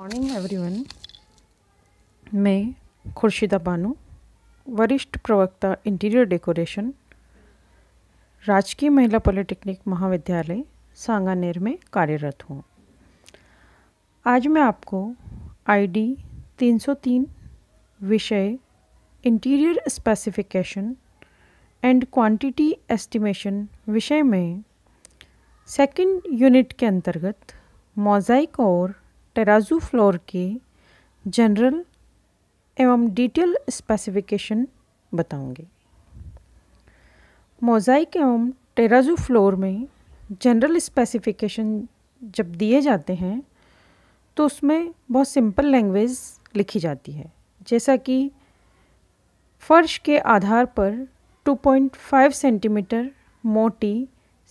Morning everyone मैं खुर्शीदा बानू वरिष्ठ प्रवक्ता इंटीरियर डेकोरेशन राजकीय महिला पॉलिटेक्निक महाविद्यालय सांगानेर में कार्यरत हूँ आज मैं आपको आईडी 303 विषय interior specification and quantity estimation विषय में सेकंड यूनिट के अंतर्गत मोजाइक और टेराजू फ्लोर के जनरल एवं डिटेल स्पेसिफिकेशन बताऊंगी। मोज़ाइक एवं टेराजू फ्लोर में जनरल स्पेसिफिकेशन जब दिए जाते हैं तो उसमें बहुत सिंपल लैंग्वेज लिखी जाती है जैसा कि फर्श के आधार पर 2.5 सेंटीमीटर मोटी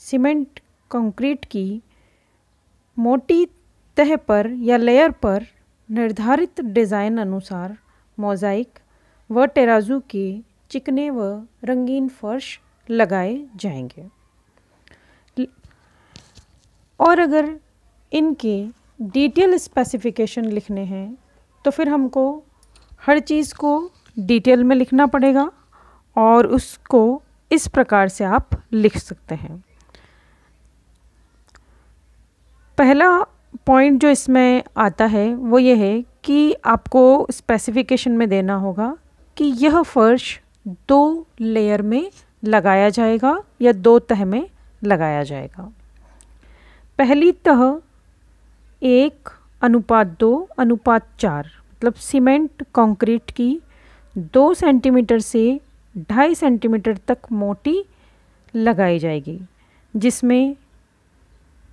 सीमेंट कंक्रीट की मोटी तह पर या लेयर पर निर्धारित डिज़ाइन अनुसार मोज़ाइक व टेराजू के चिकने व रंगीन फर्श लगाए जाएंगे और अगर इनके डिटेल स्पेसिफिकेशन लिखने हैं तो फिर हमको हर चीज़ को डिटेल में लिखना पड़ेगा और उसको इस प्रकार से आप लिख सकते हैं पहला पॉइंट जो इसमें आता है वो ये है कि आपको स्पेसिफिकेशन में देना होगा कि यह फ़र्श दो लेयर में लगाया जाएगा या दो तह में लगाया जाएगा पहली तह एक अनुपात दो अनुपात चार मतलब सीमेंट कंक्रीट की दो सेंटीमीटर से ढाई सेंटीमीटर तक मोटी लगाई जाएगी जिसमें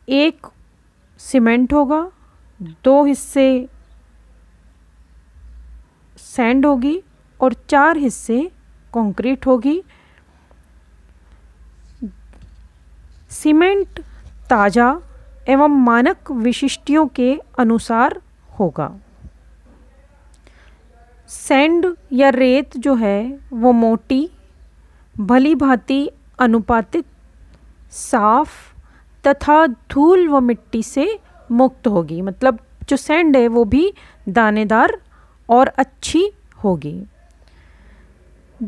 एक सीमेंट होगा दो हिस्से सैंड होगी और चार हिस्से कंक्रीट होगी सीमेंट ताज़ा एवं मानक विशिष्टियों के अनुसार होगा सैंड या रेत जो है वो मोटी भली भांति अनुपातिक साफ़ तथा धूल व मिट्टी से मुक्त होगी मतलब जो सैंड है वो भी दानेदार और अच्छी होगी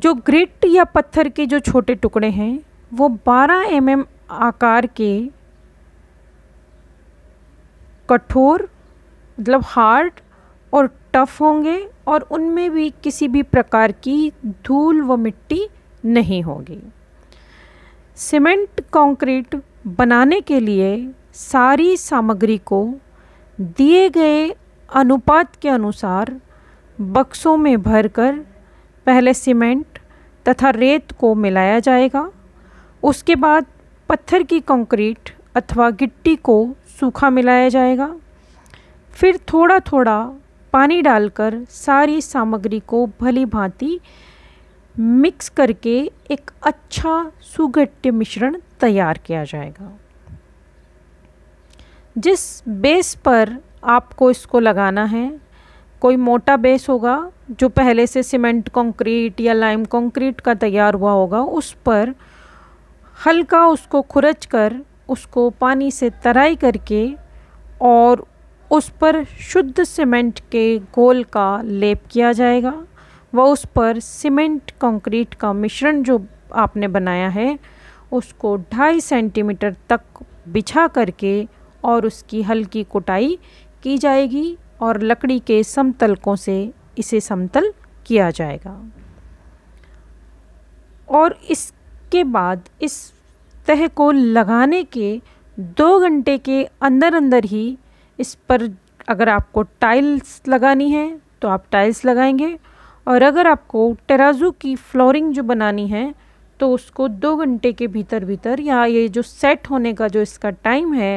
जो ग्रिट या पत्थर के जो छोटे टुकड़े हैं वो 12 एम mm आकार के कठोर मतलब हार्ड और टफ होंगे और उनमें भी किसी भी प्रकार की धूल व मिट्टी नहीं होगी सीमेंट कंक्रीट बनाने के लिए सारी सामग्री को दिए गए अनुपात के अनुसार बक्सों में भरकर पहले सीमेंट तथा रेत को मिलाया जाएगा उसके बाद पत्थर की कंक्रीट अथवा गिट्टी को सूखा मिलाया जाएगा फिर थोड़ा थोड़ा पानी डालकर सारी सामग्री को भली भांति मिक्स करके एक अच्छा सुगट्य मिश्रण तैयार किया जाएगा जिस बेस पर आपको इसको लगाना है कोई मोटा बेस होगा जो पहले से सीमेंट कंक्रीट या लाइम कंक्रीट का तैयार हुआ होगा उस पर हल्का उसको खुरच कर उसको पानी से तराई करके और उस पर शुद्ध सीमेंट के घोल का लेप किया जाएगा वह उस पर सीमेंट कंक्रीट का मिश्रण जो आपने बनाया है उसको ढाई सेंटीमीटर तक बिछा करके और उसकी हल्की कुटाई की जाएगी और लकड़ी के समतलकों से इसे समतल किया जाएगा और इसके बाद इस तह को लगाने के दो घंटे के अंदर अंदर ही इस पर अगर आपको टाइल्स लगानी है तो आप टाइल्स लगाएंगे और अगर आपको टेराजू की फ्लोरिंग जो बनानी है तो उसको दो घंटे के भीतर भीतर या ये जो सेट होने का जो इसका टाइम है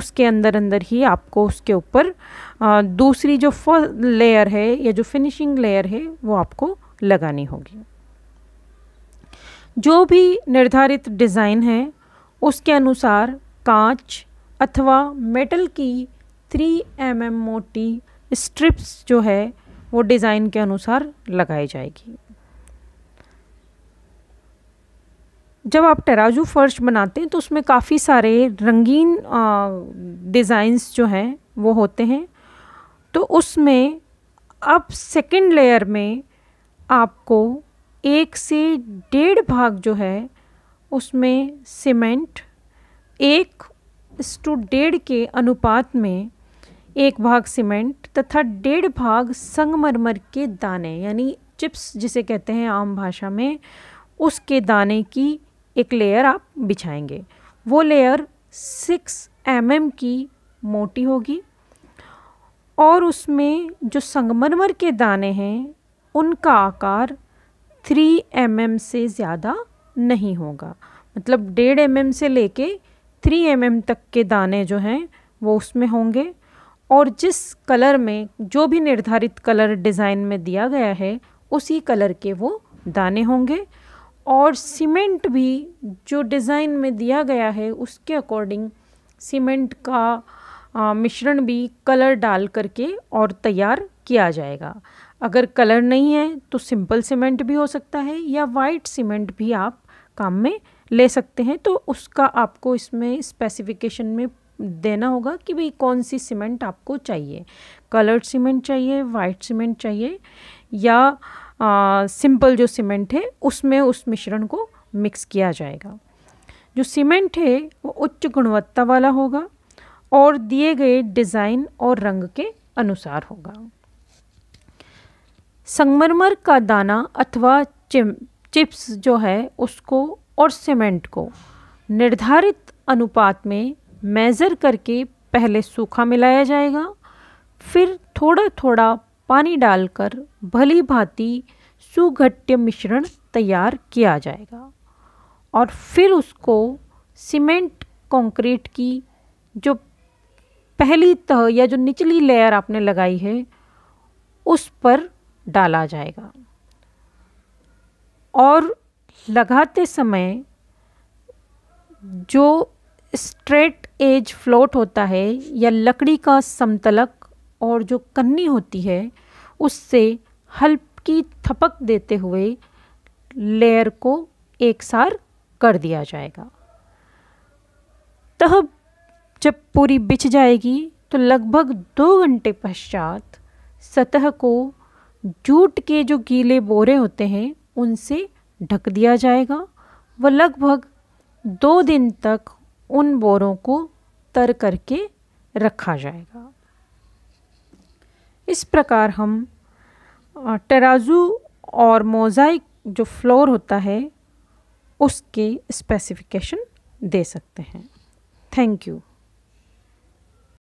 उसके अंदर अंदर ही आपको उसके ऊपर दूसरी जो लेयर है या जो फिनिशिंग लेयर है वो आपको लगानी होगी जो भी निर्धारित डिज़ाइन है उसके अनुसार कांच अथवा मेटल की 3 एम mm मोटी स्ट्रिप्स जो है वो डिज़ाइन के अनुसार लगाई जाएगी जब आप टेराजू फर्श बनाते हैं तो उसमें काफ़ी सारे रंगीन डिज़ाइंस जो हैं वो होते हैं तो उसमें अब सेकंड लेयर में आपको एक से डेढ़ भाग जो है उसमें सीमेंट एक टू डेढ़ के अनुपात में एक भाग सीमेंट तथा डेढ़ भाग संगमरमर के दाने यानी चिप्स जिसे कहते हैं आम भाषा में उसके दाने की एक लेयर आप बिछाएंगे वो लेयर सिक्स एम mm की मोटी होगी और उसमें जो संगमरमर के दाने हैं उनका आकार थ्री एम mm से ज़्यादा नहीं होगा मतलब डेढ़ एम mm से लेके थ्री एम mm तक के दाने जो हैं वो उसमें होंगे और जिस कलर में जो भी निर्धारित कलर डिज़ाइन में दिया गया है उसी कलर के वो दाने होंगे और सीमेंट भी जो डिज़ाइन में दिया गया है उसके अकॉर्डिंग सीमेंट का मिश्रण भी कलर डाल करके और तैयार किया जाएगा अगर कलर नहीं है तो सिंपल सीमेंट भी हो सकता है या वाइट सीमेंट भी आप काम में ले सकते हैं तो उसका आपको इसमें स्पेसिफिकेशन में देना होगा कि भाई कौन सी सीमेंट आपको चाहिए कलर्ड सीमेंट चाहिए वाइट सीमेंट चाहिए या आ, सिंपल जो सीमेंट है उसमें उस मिश्रण को मिक्स किया जाएगा जो सीमेंट है वो उच्च गुणवत्ता वाला होगा और दिए गए डिज़ाइन और रंग के अनुसार होगा संगमरमर का दाना अथवा चिप्स जो है उसको और सीमेंट को निर्धारित अनुपात में मेज़र करके पहले सूखा मिलाया जाएगा फिर थोड़ा थोड़ा पानी डालकर भली भांति सुघट्य मिश्रण तैयार किया जाएगा और फिर उसको सीमेंट कंक्रीट की जो पहली तह या जो निचली लेयर आपने लगाई है उस पर डाला जाएगा और लगाते समय जो स्ट्रेट एज फ्लोट होता है या लकड़ी का समतलक और जो कन्नी होती है उससे हल्की थपक देते हुए लेयर को एक सार कर दिया जाएगा तह जब पूरी बिछ जाएगी तो लगभग दो घंटे पश्चात सतह को जूट के जो गीले बोरे होते हैं उनसे ढक दिया जाएगा व लगभग दो दिन तक उन बोरों को तर करके रखा जाएगा इस प्रकार हम टेराजू और मोज़ाइक जो फ्लोर होता है उसकी स्पेसिफिकेशन दे सकते हैं थैंक यू